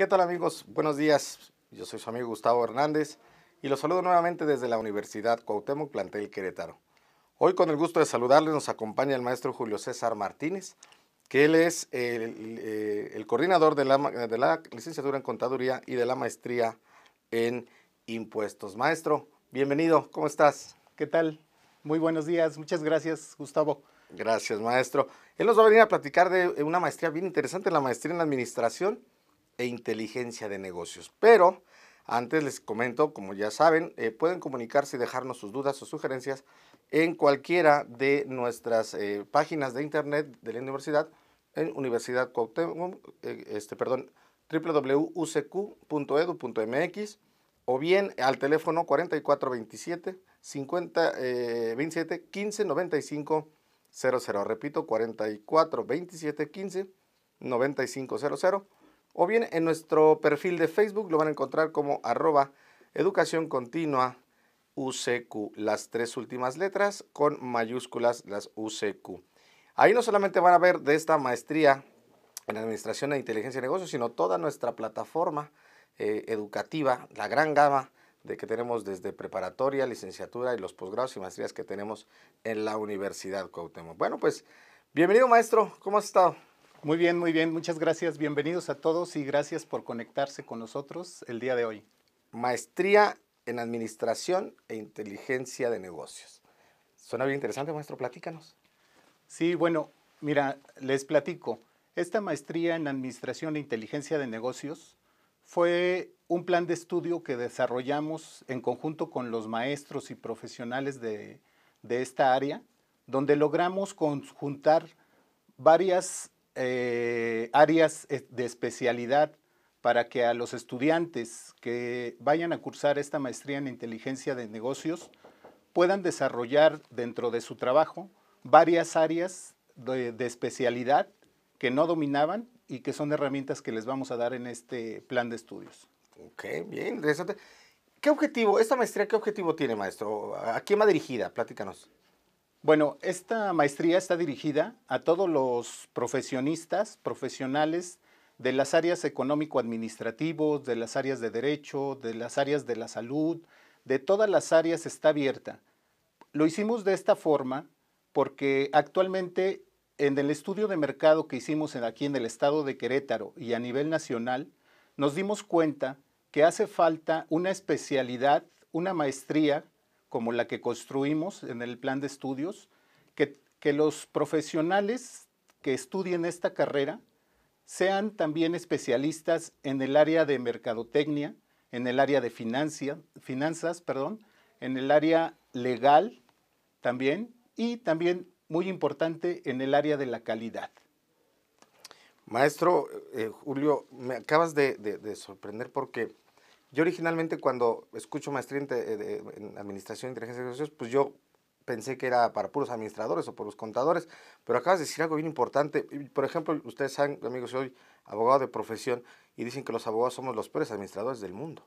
¿Qué tal amigos? Buenos días. Yo soy su amigo Gustavo Hernández y los saludo nuevamente desde la Universidad Cuauhtémoc Plantel Querétaro. Hoy con el gusto de saludarles nos acompaña el maestro Julio César Martínez, que él es el, eh, coordinador de la, de la licenciatura en Contaduría y de la maestría en Impuestos. Maestro, bienvenido, ¿cómo estás? ¿Qué tal? Muy buenos días, muchas gracias Gustavo. Gracias maestro. Él nos va a venir a platicar de una maestría bien interesante, la maestría en Administración e inteligencia de negocios. Pero antes les comento, como ya saben, eh, pueden comunicarse y dejarnos sus dudas o sugerencias en cualquiera de nuestras eh, páginas de internet de la universidad, en Universidad eh, este, perdón, www.ucq.edu.mx o bien al teléfono 4427 50, 27 15 95 00. Repito, 4427 15 95 o bien en nuestro perfil de Facebook lo van a encontrar como arroba educación continua UCQ, las tres últimas letras con mayúsculas las UCQ. Ahí no solamente van a ver de esta maestría en Administración e Inteligencia y Negocios, sino toda nuestra plataforma eh, educativa, la gran gama de que tenemos desde preparatoria, licenciatura y los posgrados y maestrías que tenemos en la Universidad Cuauhtémoc. Bueno, pues bienvenido maestro, ¿cómo has estado? Muy bien, muy bien. Muchas gracias. Bienvenidos a todos y gracias por conectarse con nosotros el día de hoy. Maestría en Administración e Inteligencia de Negocios. Suena bien interesante, maestro. Platícanos. Sí, bueno, mira, les platico. Esta maestría en Administración e Inteligencia de Negocios fue un plan de estudio que desarrollamos en conjunto con los maestros y profesionales de, de esta área, donde logramos conjuntar varias eh, áreas de especialidad para que a los estudiantes que vayan a cursar esta maestría en inteligencia de negocios puedan desarrollar dentro de su trabajo varias áreas de, especialidad que no dominaban y que son herramientas que les vamos a dar en este plan de estudios. Ok, bien, ¿Qué objetivo, esta maestría, qué objetivo tiene, maestro? ¿A quién va dirigida? Pláticanos. Bueno, esta maestría está dirigida a todos los profesionistas, profesionales de las áreas económico-administrativos, de las áreas de derecho, de las áreas de la salud, de todas las áreas está abierta. Lo hicimos de esta forma porque actualmente en el estudio de mercado que hicimos aquí en el estado de Querétaro y a nivel nacional, nos dimos cuenta que hace falta una especialidad, una maestría como la que construimos en el plan de estudios, que, que los profesionales que estudien esta carrera sean también especialistas en el área de mercadotecnia, en el área de financia, finanzas, perdón, en el área legal también y también muy importante en el área de la calidad. Maestro eh, Julio, me acabas de, de sorprender porque yo originalmente cuando escucho maestría eh, en, administración de inteligencia de negocios, pues yo pensé que era para puros administradores o puros contadores, pero acabas de decir algo bien importante. Por ejemplo, ustedes saben, amigos, soy abogado de profesión y dicen que los abogados somos los peores administradores del mundo.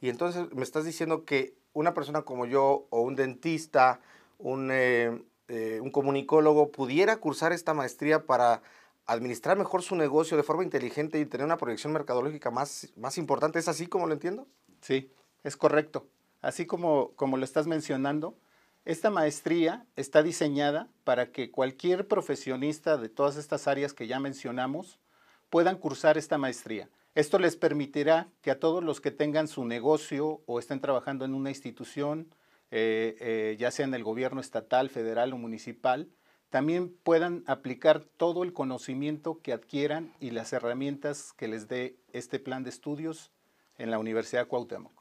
Y entonces me estás diciendo que una persona como yo o un dentista, un eh, eh, comunicólogo, pudiera cursar esta maestría para administrar mejor su negocio de forma inteligente y tener una proyección mercadológica más, más importante. ¿Es así como lo entiendo? Sí, es correcto. Así como, como lo estás mencionando, esta maestría está diseñada para que cualquier profesionista de todas estas áreas que ya mencionamos puedan cursar esta maestría. Esto les permitirá que a todos los que tengan su negocio o estén trabajando en una institución, eh, eh, ya sea en el gobierno estatal, federal o municipal, también puedan aplicar todo el conocimiento que adquieran y las herramientas que les dé este plan de estudios en la Universidad Cuauhtémoc.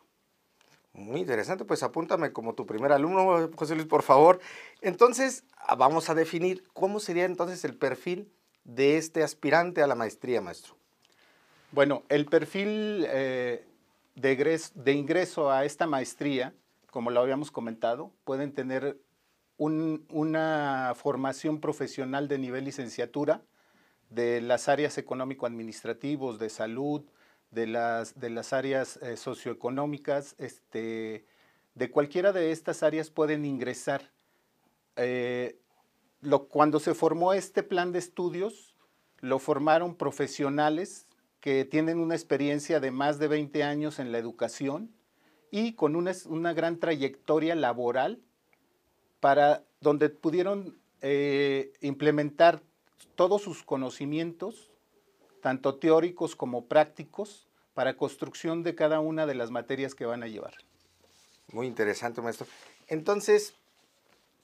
Muy interesante, pues apúntame como tu primer alumno, José Luis, por favor. Entonces, ah, vamos a definir cómo sería entonces el perfil de este aspirante a la maestría, maestro. Bueno, el perfil eh, de ingreso a esta maestría, como lo habíamos comentado, pueden tener una formación profesional de nivel licenciatura de las áreas económico-administrativos, de salud, de las, áreas eh, socioeconómicas, este, de cualquiera de estas áreas pueden ingresar. Eh, cuando se formó este plan de estudios, lo formaron profesionales que tienen una experiencia de más de 20 años en la educación y con una, una gran trayectoria laboral para donde pudieron eh, implementar todos sus conocimientos, tanto teóricos como prácticos, para construcción de cada una de las materias que van a llevar. Muy interesante, maestro. Entonces,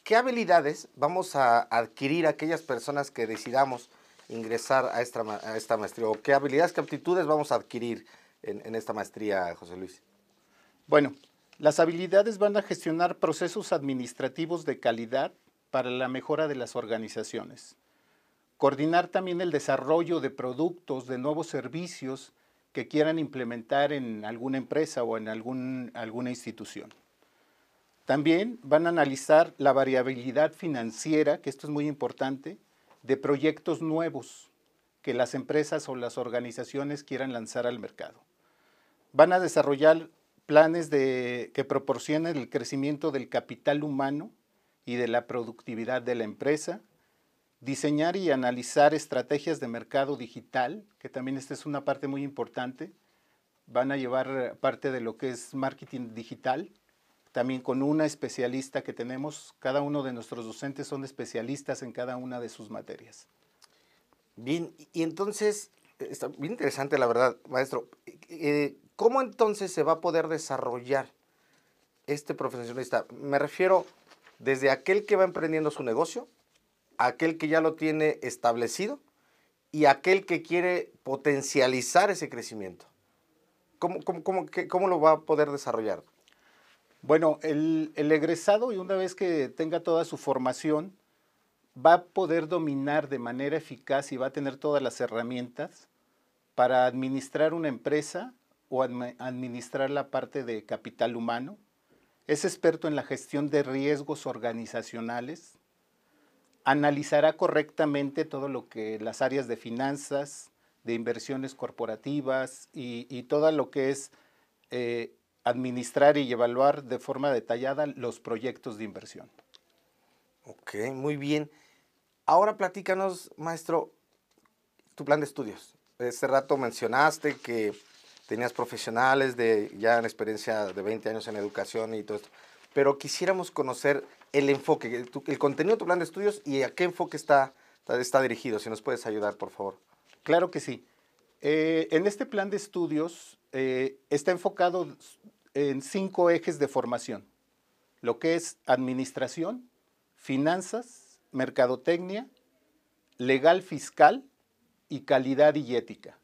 ¿qué habilidades vamos a adquirir aquellas personas que decidamos ingresar a esta, maestría? ¿O qué habilidades, qué aptitudes vamos a adquirir en, en esta maestría, José Luis? Bueno, las habilidades van a gestionar procesos administrativos de calidad para la mejora de las organizaciones. Coordinar también el desarrollo de productos, de nuevos servicios que quieran implementar en alguna empresa o en algún, alguna institución. También van a analizar la variabilidad financiera, que esto es muy importante, de proyectos nuevos que las empresas o las organizaciones quieran lanzar al mercado. Van a desarrollar planes de, que proporcionen el crecimiento del capital humano y de la productividad de la empresa, diseñar y analizar estrategias de mercado digital, que también esta es una parte muy importante, van a llevar parte de lo que es marketing digital, también con una especialista que tenemos, cada uno de nuestros docentes son especialistas en cada una de sus materias. Bien, y entonces, está bien interesante la verdad, maestro. Eh, ¿Cómo entonces se va a poder desarrollar este profesionalista? Me refiero desde aquel que va emprendiendo su negocio, aquel que ya lo tiene establecido y aquel que quiere potencializar ese crecimiento. ¿Cómo, cómo, cómo, cómo lo va a poder desarrollar? Bueno, el, el, egresado y una vez que tenga toda su formación, va a poder dominar de manera eficaz y va a tener todas las herramientas para administrar una empresa o administrar la parte de capital humano. Es experto en la gestión de riesgos organizacionales. Analizará correctamente todo lo que las áreas de finanzas, de inversiones corporativas y, y todo lo que es eh, administrar y evaluar de forma detallada los proyectos de inversión. Ok, muy bien. Ahora platícanos, maestro, tu plan de estudios. Ese rato mencionaste que tenías profesionales de ya en experiencia de 20 años en educación y todo esto, pero quisiéramos conocer el enfoque, el, contenido de tu plan de estudios y a qué enfoque está, está dirigido. Si nos puedes ayudar, por favor. Claro que sí. Eh, en este plan de estudios eh, está enfocado en cinco ejes de formación, lo que es administración, finanzas, mercadotecnia, legal fiscal y calidad y ética.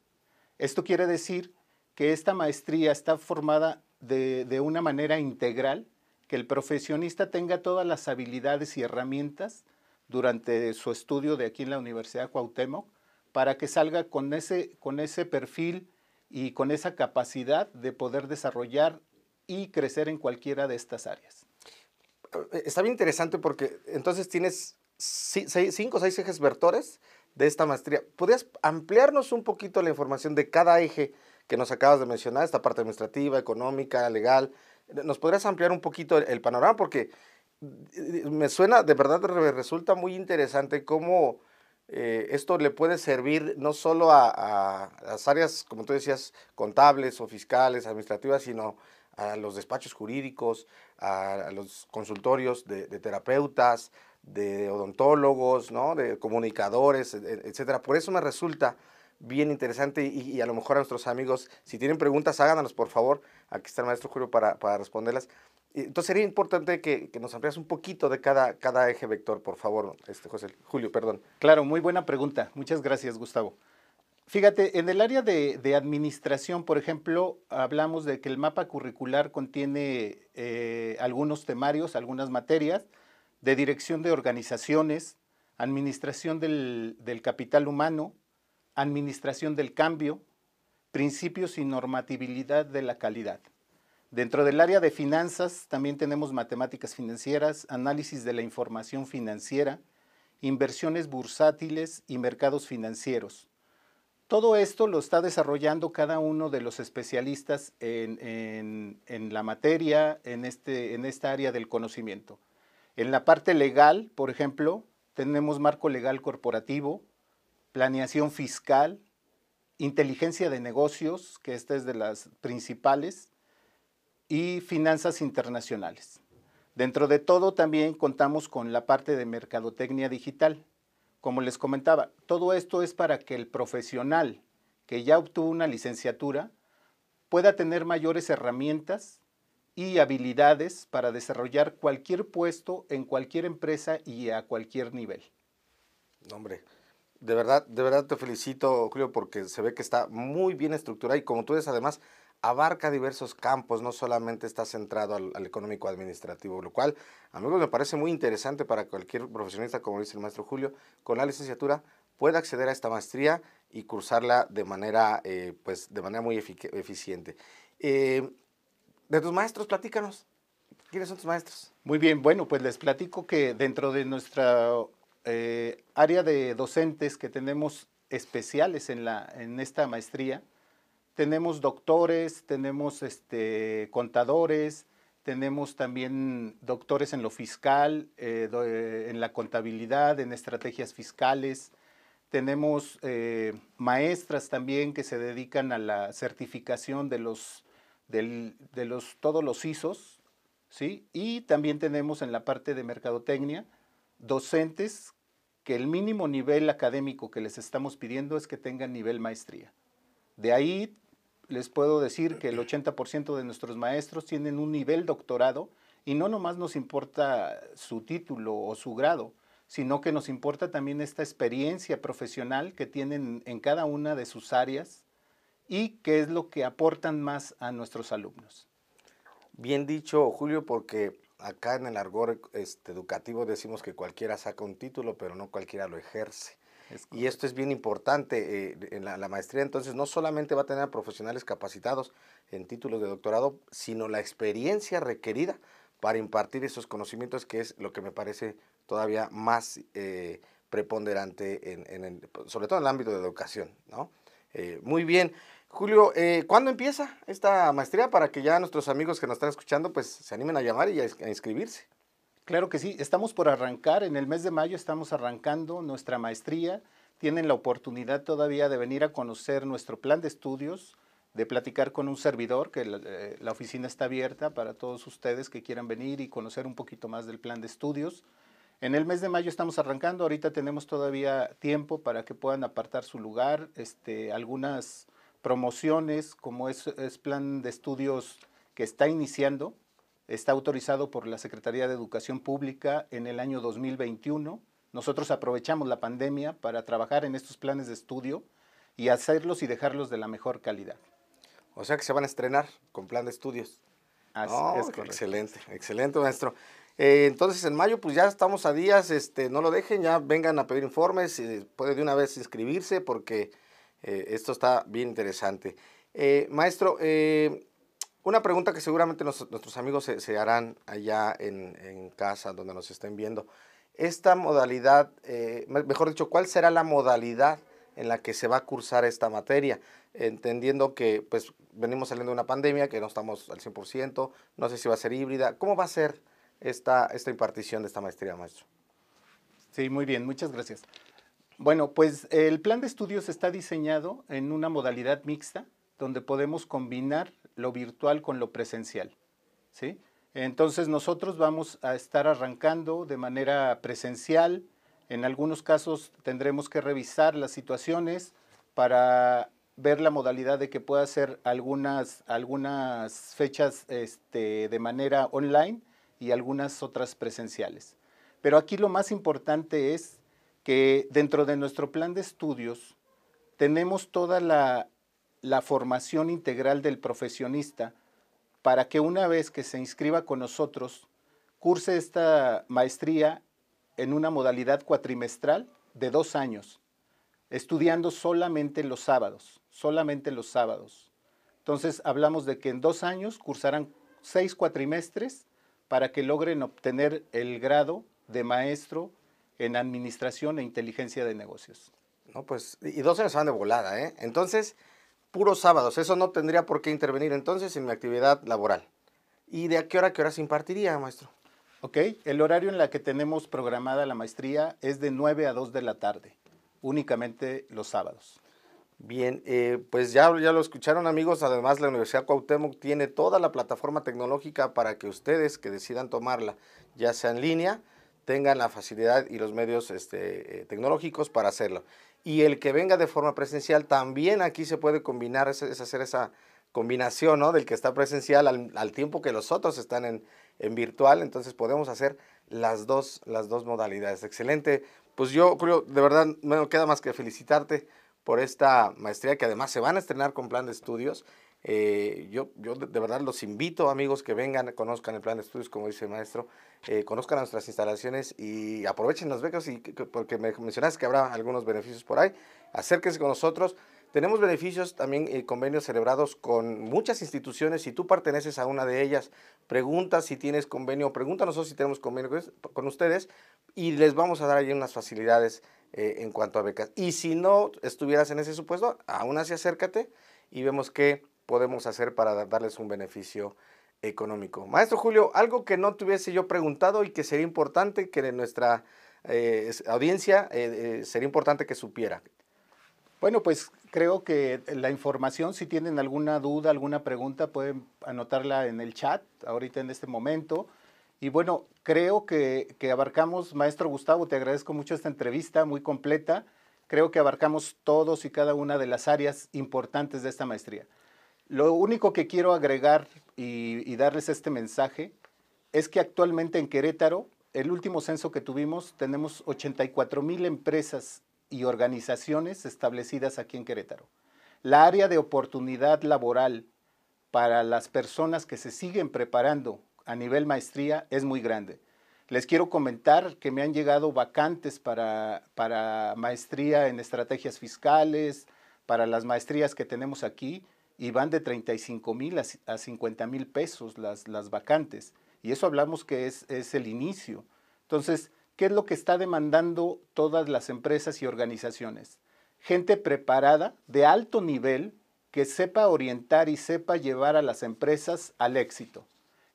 Esto quiere decir que esta maestría está formada de, de una manera integral, que el profesionista tenga todas las habilidades y herramientas durante su estudio de aquí en la Universidad Cuauhtémoc para que salga con ese, con ese perfil y con esa capacidad de poder desarrollar y crecer en cualquiera de estas áreas. Eh, está bien interesante porque entonces tienes cinco o seis ejes vertores de esta maestría. ¿Podrías ampliarnos un poquito la información de cada eje? que nos acabas de mencionar, esta parte administrativa, económica, legal. Eh, ¿Nos podrías ampliar un poquito el, panorama? Porque eh, me suena, de verdad resulta muy interesante cómo eh, esto le puede servir no solo a, las áreas, como tú decías, contables o fiscales, administrativas, sino a los despachos jurídicos, a, los consultorios de, terapeutas, de odontólogos, ¿no? de comunicadores, e, e, etcétera. Por eso me resulta bien interesante y, a lo mejor a nuestros amigos, si tienen preguntas, háganos por favor. Aquí está el maestro Julio para, para responderlas. Entonces sería importante que, que, nos amplias un poquito de cada, cada eje vector, por favor, este José Julio, perdón. Claro, muy buena pregunta. Muchas gracias, Gustavo. Fíjate, en el área de, de administración, por ejemplo, hablamos de que el mapa curricular contiene eh, algunos temarios, algunas materias de dirección de organizaciones, administración del, del capital humano, administración del cambio, principios y normatividad de la calidad. Dentro del área de finanzas también tenemos matemáticas financieras, análisis de la información financiera, inversiones bursátiles y mercados financieros. Todo esto lo está desarrollando cada uno de los especialistas en, la materia, en, este, en esta área del conocimiento. En la parte legal, por ejemplo, tenemos marco legal corporativo, planeación fiscal, inteligencia de negocios, que esta es de las principales, y finanzas internacionales. Dentro de todo también contamos con la parte de mercadotecnia digital. Como les comentaba, todo esto es para que el profesional que ya obtuvo una licenciatura pueda tener mayores herramientas y habilidades para desarrollar cualquier puesto en cualquier empresa y a cualquier nivel. Hombre, de verdad, de verdad te felicito, Julio, porque se ve que está muy bien estructurada y como tú dices, además, abarca diversos campos, no solamente está centrado al, económico administrativo, lo cual, amigos, me parece muy interesante para cualquier profesionista, como dice el maestro Julio, con la licenciatura pueda acceder a esta maestría y cursarla de manera, eh, pues, de manera muy eficiente. Eh, de tus maestros, platícanos. ¿Quiénes son tus maestros? Muy bien, bueno, pues les platico que dentro de nuestra eh, área de docentes que tenemos especiales en, la, en esta maestría. Tenemos doctores, tenemos este, contadores, tenemos también doctores en lo fiscal, eh, eh, en la contabilidad, en estrategias fiscales. Tenemos maestras también que se dedican a la certificación de los, de los, todos los ISOs, ¿sí? Y también tenemos en la parte de mercadotecnia, docentes que el mínimo nivel académico que les estamos pidiendo es que tengan nivel maestría. De ahí les puedo decir que el 80% de nuestros maestros tienen un nivel doctorado y no nomás nos importa su título o su grado, sino que nos importa también esta experiencia profesional que tienen en cada una de sus áreas y qué es lo que aportan más a nuestros alumnos. Bien dicho, Julio, porque acá en el argor este, educativo decimos que cualquiera saca un título, pero no cualquiera lo ejerce. y esto es bien importante. Eh, en la, maestría entonces no solamente va a tener profesionales capacitados en títulos de doctorado, sino la experiencia requerida para impartir esos conocimientos, que es lo que me parece todavía más eh, preponderante, en, sobre todo en el ámbito de educación. ¿no? Eh, muy bien. Julio, eh, ¿cuándo empieza esta maestría para que ya nuestros amigos que nos están escuchando pues se animen a llamar y a, inscribirse? Claro que sí, estamos por arrancar, en el mes de mayo estamos arrancando nuestra maestría, tienen la oportunidad todavía de venir a conocer nuestro plan de estudios, de platicar con un servidor, que eh, la, oficina está abierta para todos ustedes que quieran venir y conocer un poquito más del plan de estudios. En el mes de mayo estamos arrancando, ahorita tenemos todavía tiempo para que puedan apartar su lugar, este, algunas promociones, como es, plan de estudios que está iniciando, está autorizado por la Secretaría de Educación Pública en el año 2021. Nosotros aprovechamos la pandemia para trabajar en estos planes de estudio y hacerlos y dejarlos de la mejor calidad. O sea que se van a estrenar con plan de estudios. Así es Excelente, excelente maestro. Eh, entonces en mayo pues ya estamos a días, este, no lo dejen, ya vengan a pedir informes, eh, puede de una vez inscribirse porque eh, esto está bien interesante. Eh, maestro, eh, una pregunta que seguramente nuestros amigos se, harán allá en, casa, donde nos estén viendo. Esta modalidad, mejor dicho, ¿cuál será la modalidad en la que se va a cursar esta materia? Entendiendo que pues, venimos saliendo de una pandemia, que no estamos al 100%, no sé si va a ser híbrida. ¿Cómo va a ser esta, esta impartición de esta maestría, maestro? Sí, muy bien, muchas gracias. Bueno, pues el plan de estudios está diseñado en una modalidad mixta, donde podemos combinar lo virtual con lo presencial. ¿sí? Entonces nosotros vamos a estar arrancando de manera presencial. En algunos casos tendremos que revisar las situaciones para ver la modalidad de que pueda ser algunas, algunas fechas este, de manera online y algunas otras presenciales. Pero aquí lo más importante es que dentro de nuestro plan de estudios tenemos toda la, formación integral del profesionista para que una vez que se inscriba con nosotros, curse esta maestría en una modalidad cuatrimestral de dos años, estudiando solamente los sábados, solamente los sábados. Entonces hablamos de que en dos años cursarán seis cuatrimestres para que logren obtener el grado de maestro en administración e inteligencia de negocios. No, pues, y dos años van de volada, ¿eh? Entonces, puros sábados, eso no tendría por qué intervenir entonces en mi actividad laboral. ¿Y de a qué hora a qué hora se impartiría, maestro? Ok, el horario en la que tenemos programada la maestría es de 9 a 2 de la tarde, únicamente los sábados. Bien, eh, pues ya, ya lo escucharon amigos, además la Universidad Cuauhtémoc tiene toda la plataforma tecnológica para que ustedes que decidan tomarla, ya sea en línea, tengan la facilidad y los medios este, eh, tecnológicos para hacerlo. Y el que venga de forma presencial, también aquí se puede combinar, es, hacer esa combinación ¿no? del que está presencial al, tiempo que los otros están en, virtual, entonces podemos hacer las dos, las dos modalidades. Excelente. Pues yo, creo, de verdad no me queda más que felicitarte por esta maestría que además se van a estrenar con plan de estudios eh, yo, yo de, verdad los invito, amigos, que vengan, conozcan el plan de estudios, como dice el maestro, eh, conozcan nuestras instalaciones y aprovechen las becas, y, porque me mencionaste que habrá algunos beneficios por ahí. Acérquense con nosotros. Tenemos beneficios también y eh, convenios celebrados con muchas instituciones. Si tú perteneces a una de ellas, pregunta si tienes convenio, pregunta nosotros si tenemos convenio con ustedes y les vamos a dar ahí unas facilidades en cuanto a becas. Y si no estuvieras en ese supuesto, aún así acércate y vemos que podemos hacer para darles un beneficio económico. Maestro Julio, algo que no tuviese yo preguntado y que sería importante que nuestra eh, audiencia eh, eh, sería importante que supiera. Bueno, pues creo que la información, si tienen alguna duda, alguna pregunta, pueden anotarla en el chat ahorita en este momento. Y bueno, creo que abarcamos, maestro Gustavo, te agradezco mucho esta entrevista muy completa. Creo que abarcamos todos y cada una de las áreas importantes de esta maestría. Lo único que quiero agregar y, darles este mensaje es que actualmente en Querétaro, el último censo que tuvimos, tenemos 84 mil empresas y organizaciones establecidas aquí en Querétaro. La área de oportunidad laboral para las personas que se siguen preparando a nivel maestría es muy grande. Les quiero comentar que me han llegado vacantes para maestría en estrategias fiscales, para las maestrías que tenemos aquí, y van de 35 mil a, 50 mil pesos las, vacantes. Y eso hablamos que es, es el inicio. Entonces, ¿qué es lo que está demandando todas las empresas y organizaciones? Gente preparada, de alto nivel, que sepa orientar y sepa llevar a las empresas al éxito.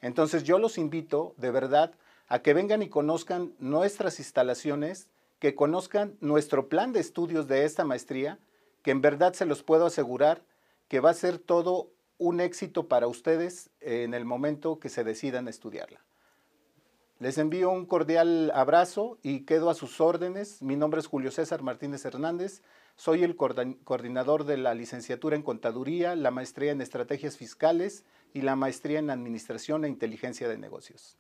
Entonces yo los invito de verdad a que vengan y conozcan nuestras instalaciones, que conozcan nuestro plan de estudios de esta maestría, que en verdad se los puedo asegurar que va a ser todo un éxito para ustedes en el momento que se decidan a estudiarla. Les envío un cordial abrazo y quedo a sus órdenes. Mi nombre es Julio César Martínez Hernández. Soy el coordinador de la licenciatura en Contaduría, la maestría en Estrategias Fiscales y la maestría en Administración e Inteligencia de Negocios.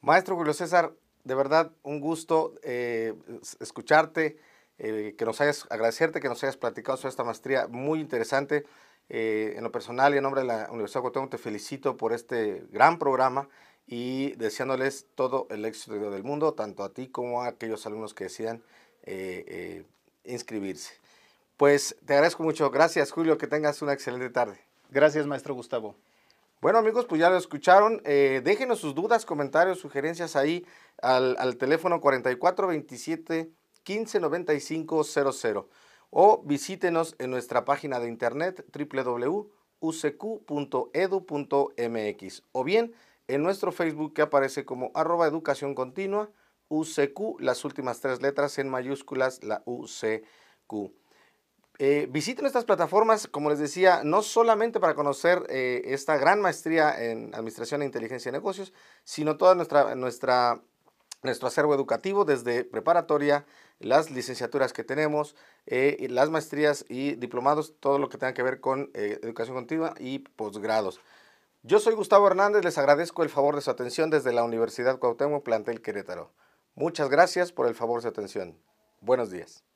Maestro Julio César, de verdad un gusto eh, escucharte. Eh, que nos hayas, agradecerte que nos hayas platicado sobre esta maestría muy interesante. Eh, en lo personal y en nombre de la Universidad de te felicito por este gran programa y deseándoles todo el éxito del mundo, tanto a ti como a aquellos alumnos que decidan eh, inscribirse. Pues te agradezco mucho. Gracias, Julio. Que tengas una excelente tarde. Gracias, maestro Gustavo. Bueno amigos, pues ya lo escucharon. déjenos sus dudas, comentarios, sugerencias ahí al, al teléfono 4427. 159500 o visítenos en nuestra página de internet www.ucq.edu.mx o bien en nuestro Facebook que aparece como arroba educación continua UCQ, las últimas tres letras en mayúsculas, la UCQ. visiten estas plataformas, como les decía, no solamente para conocer esta gran maestría en Administración e Inteligencia de Negocios, sino toda nuestra, nuestra nuestro acervo educativo desde preparatoria, las licenciaturas que tenemos, eh, las maestrías y diplomados, todo lo que tenga que ver con eh, educación continua y posgrados. Yo soy Gustavo Hernández, les agradezco el favor de su atención desde la Universidad Cuauhtémoc, plantel Querétaro. Muchas gracias por el favor de su atención. Buenos días.